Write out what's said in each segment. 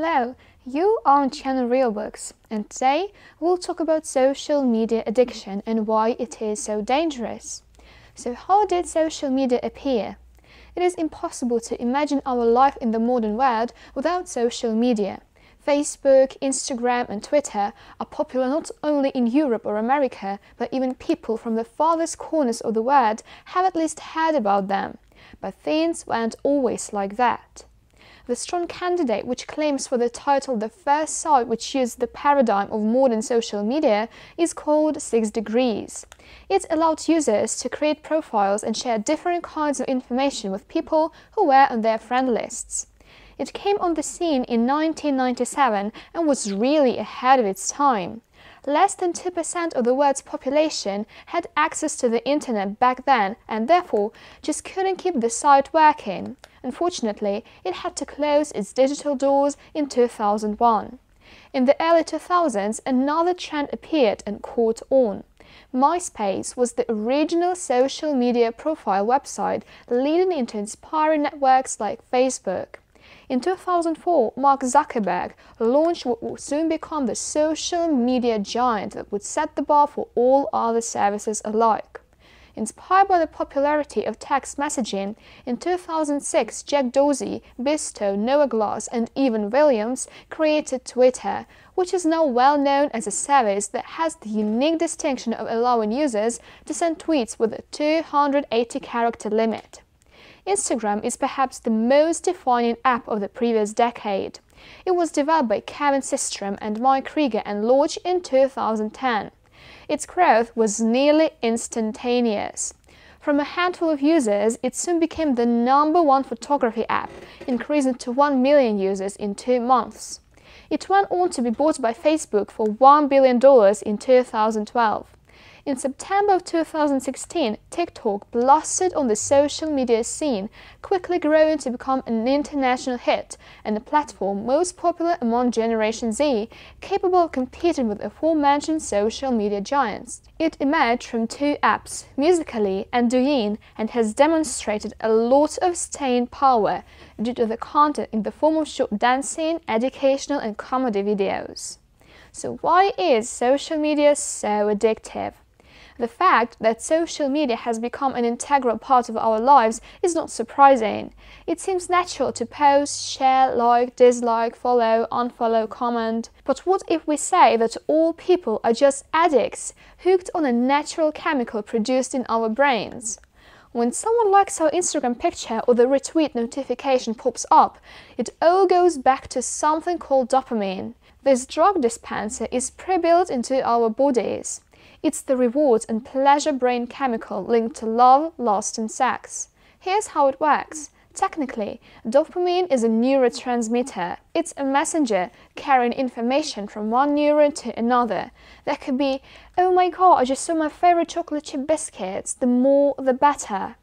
Hello, you are on Channel Real Books, and today we'll talk about social media addiction and why it is so dangerous. So, how did social media appear? It is impossible to imagine our life in the modern world without social media. Facebook, Instagram, and Twitter are popular not only in Europe or America, but even people from the farthest corners of the world have at least heard about them. But things weren't always like that the strong candidate which claims for the title the first site which used the paradigm of modern social media is called Six Degrees. It allowed users to create profiles and share different kinds of information with people who were on their friend lists. It came on the scene in 1997 and was really ahead of its time. Less than 2% of the world's population had access to the internet back then and therefore just couldn't keep the site working. Unfortunately, it had to close its digital doors in 2001. In the early 2000s, another trend appeared and caught on. MySpace was the original social media profile website leading into inspiring networks like Facebook. In 2004, Mark Zuckerberg launched what would soon become the social media giant that would set the bar for all other services alike. Inspired by the popularity of text messaging, in 2006, Jack Dorsey, Bisto, Noah Glass, and even Williams created Twitter, which is now well known as a service that has the unique distinction of allowing users to send tweets with a 280 character limit. Instagram is perhaps the most defining app of the previous decade. It was developed by Kevin Systrom and Mike Krieger and launched in 2010. Its growth was nearly instantaneous. From a handful of users, it soon became the number one photography app, increasing to 1 million users in two months. It went on to be bought by Facebook for $1 billion in 2012. In September of 2016, TikTok blasted on the social media scene, quickly growing to become an international hit and the platform most popular among Generation Z, capable of competing with aforementioned social media giants. It emerged from two apps, Musically and Douyin, and has demonstrated a lot of staying power due to the content in the form of short dancing, educational and comedy videos. So why is social media so addictive? The fact that social media has become an integral part of our lives is not surprising. It seems natural to post, share, like, dislike, follow, unfollow, comment. But what if we say that all people are just addicts, hooked on a natural chemical produced in our brains? When someone likes our Instagram picture or the retweet notification pops up, it all goes back to something called dopamine. This drug dispenser is pre built into our bodies. It's the reward and pleasure brain chemical linked to love, lust, and sex. Here's how it works. Technically, dopamine is a neurotransmitter. It's a messenger carrying information from one neuron to another. That could be, oh my god, I just saw my favorite chocolate chip biscuits, the more the better.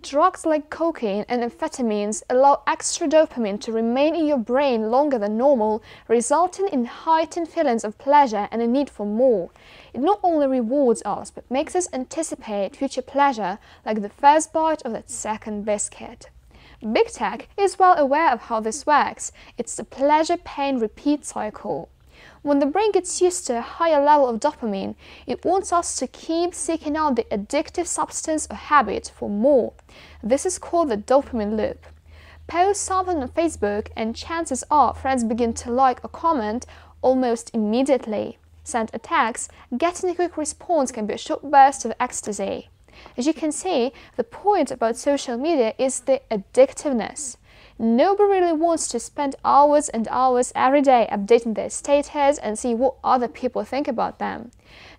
Drugs like cocaine and amphetamines allow extra dopamine to remain in your brain longer than normal, resulting in heightened feelings of pleasure and a need for more. It not only rewards us, but makes us anticipate future pleasure like the first bite of that second biscuit. Big Tech is well aware of how this works. It's the pleasure pain repeat cycle. When the brain gets used to a higher level of dopamine, it wants us to keep seeking out the addictive substance or habit for more. This is called the dopamine loop. Post something on Facebook, and chances are friends begin to like or comment almost immediately. Send a text, getting a quick response can be a short burst of ecstasy. As you can see, the point about social media is the addictiveness. Nobody really wants to spend hours and hours every day updating their status and see what other people think about them.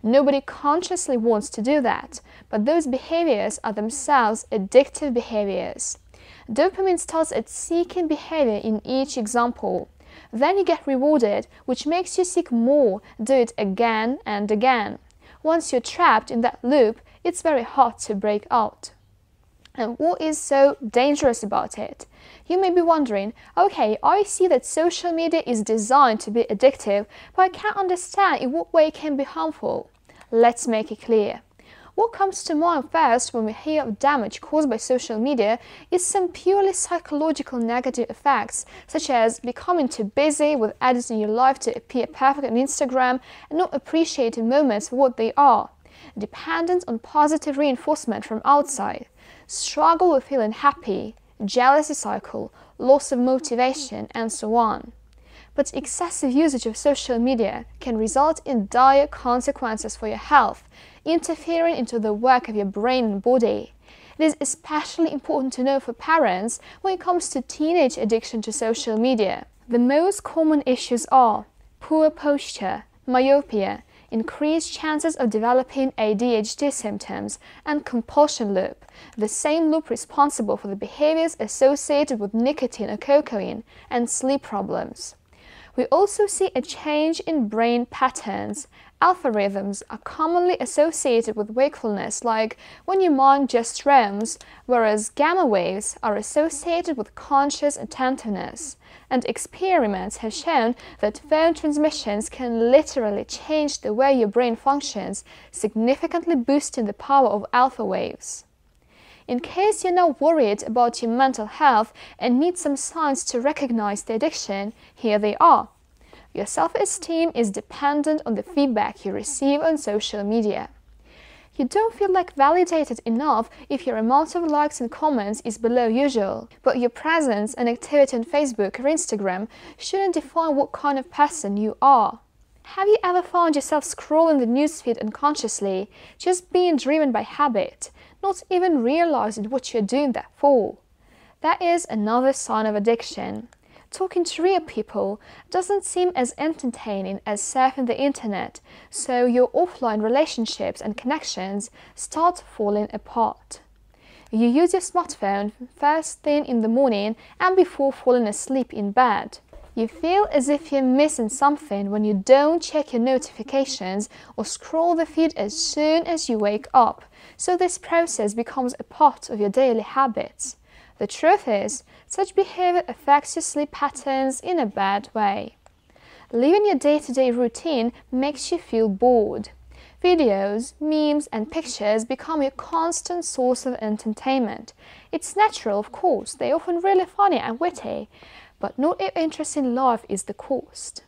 Nobody consciously wants to do that, but those behaviors are themselves addictive behaviors. Dopamine starts at seeking behavior in each example. Then you get rewarded, which makes you seek more, do it again and again. Once you're trapped in that loop, it's very hard to break out. And what is so dangerous about it? You may be wondering, okay, I see that social media is designed to be addictive, but I can't understand in what way it can be harmful. Let's make it clear. What comes to mind first when we hear of damage caused by social media is some purely psychological negative effects, such as becoming too busy with editing your life to appear perfect on Instagram and not appreciating moments for what they are, dependence on positive reinforcement from outside struggle with feeling happy, jealousy cycle, loss of motivation, and so on. But excessive usage of social media can result in dire consequences for your health, interfering into the work of your brain and body. It is especially important to know for parents when it comes to teenage addiction to social media. The most common issues are poor posture, myopia, increased chances of developing ADHD symptoms, and compulsion loop, the same loop responsible for the behaviors associated with nicotine or cocaine and sleep problems. We also see a change in brain patterns. Alpha rhythms are commonly associated with wakefulness, like when your mind just dreams, whereas gamma waves are associated with conscious attentiveness. And experiments have shown that phone transmissions can literally change the way your brain functions, significantly boosting the power of alpha waves. In case you're now worried about your mental health and need some signs to recognize the addiction, here they are. Your self esteem is dependent on the feedback you receive on social media. You don't feel like validated enough if your amount of likes and comments is below usual, but your presence and activity on Facebook or Instagram shouldn't define what kind of person you are. Have you ever found yourself scrolling the newsfeed unconsciously, just being driven by habit, not even realizing what you're doing that for? That is another sign of addiction. Talking to real people doesn't seem as entertaining as surfing the internet, so your offline relationships and connections start falling apart. You use your smartphone first thing in the morning and before falling asleep in bed. You feel as if you're missing something when you don't check your notifications or scroll the feed as soon as you wake up, so this process becomes a part of your daily habits. The truth is, such behavior affects your sleep patterns in a bad way. Living your day to day routine makes you feel bored. Videos, memes, and pictures become your constant source of entertainment. It's natural, of course, they're often really funny and witty but not if interest in life is the cost.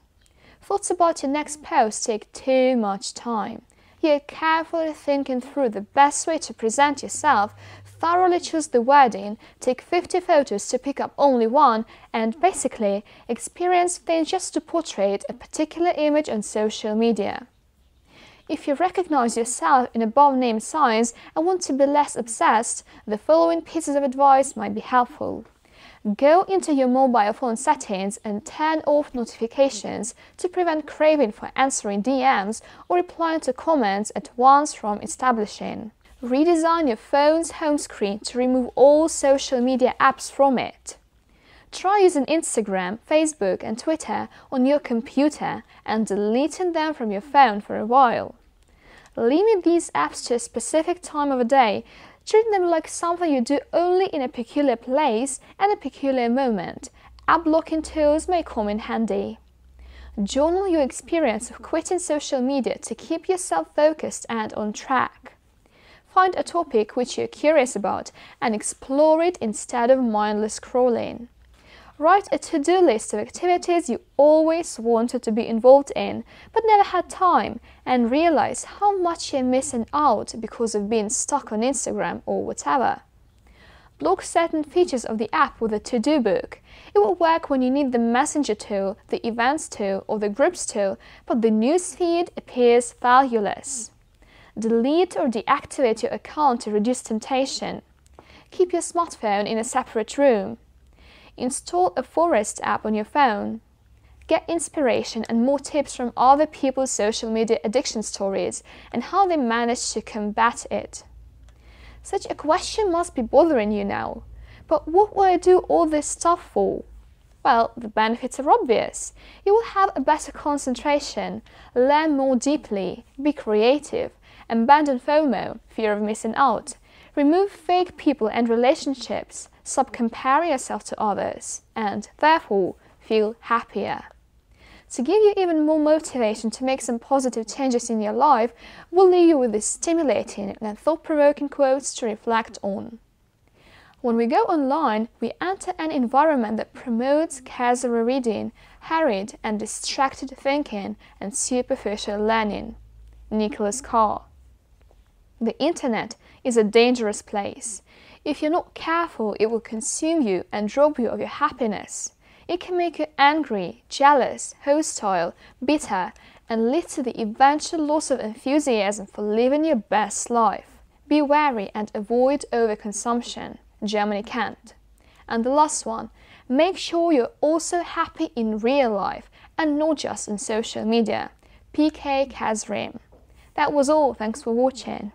Thoughts about your next post take too much time. You're carefully thinking through the best way to present yourself, thoroughly choose the wording, take 50 photos to pick up only one, and basically experience things just to portray a particular image on social media. If you recognize yourself in above named signs and want to be less obsessed, the following pieces of advice might be helpful. Go into your mobile phone settings and turn off notifications to prevent craving for answering DMs or replying to comments at once from establishing. Redesign your phone's home screen to remove all social media apps from it. Try using Instagram, Facebook, and Twitter on your computer and deleting them from your phone for a while. Limit these apps to a specific time of the day Treat them like something you do only in a peculiar place and a peculiar moment. App blocking tools may come in handy. Journal your experience of quitting social media to keep yourself focused and on track. Find a topic which you're curious about and explore it instead of mindless scrolling. Write a to-do list of activities you always wanted to be involved in but never had time and realize how much you're missing out because of being stuck on Instagram or whatever. Block certain features of the app with a to-do book. It will work when you need the Messenger tool, the Events tool or the Groups tool, but the newsfeed appears valueless. Delete or deactivate your account to reduce temptation. Keep your smartphone in a separate room. Install a forest app on your phone. Get inspiration and more tips from other people's social media addiction stories and how they manage to combat it. Such a question must be bothering you now. But what will I do all this stuff for? Well, the benefits are obvious. You will have a better concentration, learn more deeply, be creative, abandon FOMO, fear of missing out, remove fake people and relationships, stop comparing yourself to others, and therefore feel happier. To give you even more motivation to make some positive changes in your life, we'll leave you with these stimulating and thought provoking quotes to reflect on. When we go online, we enter an environment that promotes casual reading, hurried and distracted thinking, and superficial learning. Nicholas Carr. The internet is a dangerous place. If you're not careful, it will consume you and rob you of your happiness. It can make you angry, jealous, hostile, bitter, and lead to the eventual loss of enthusiasm for living your best life. Be wary and avoid overconsumption. Germany can't. And the last one, make sure you're also happy in real life and not just on social media. PK Kazrim. That was all, thanks for watching.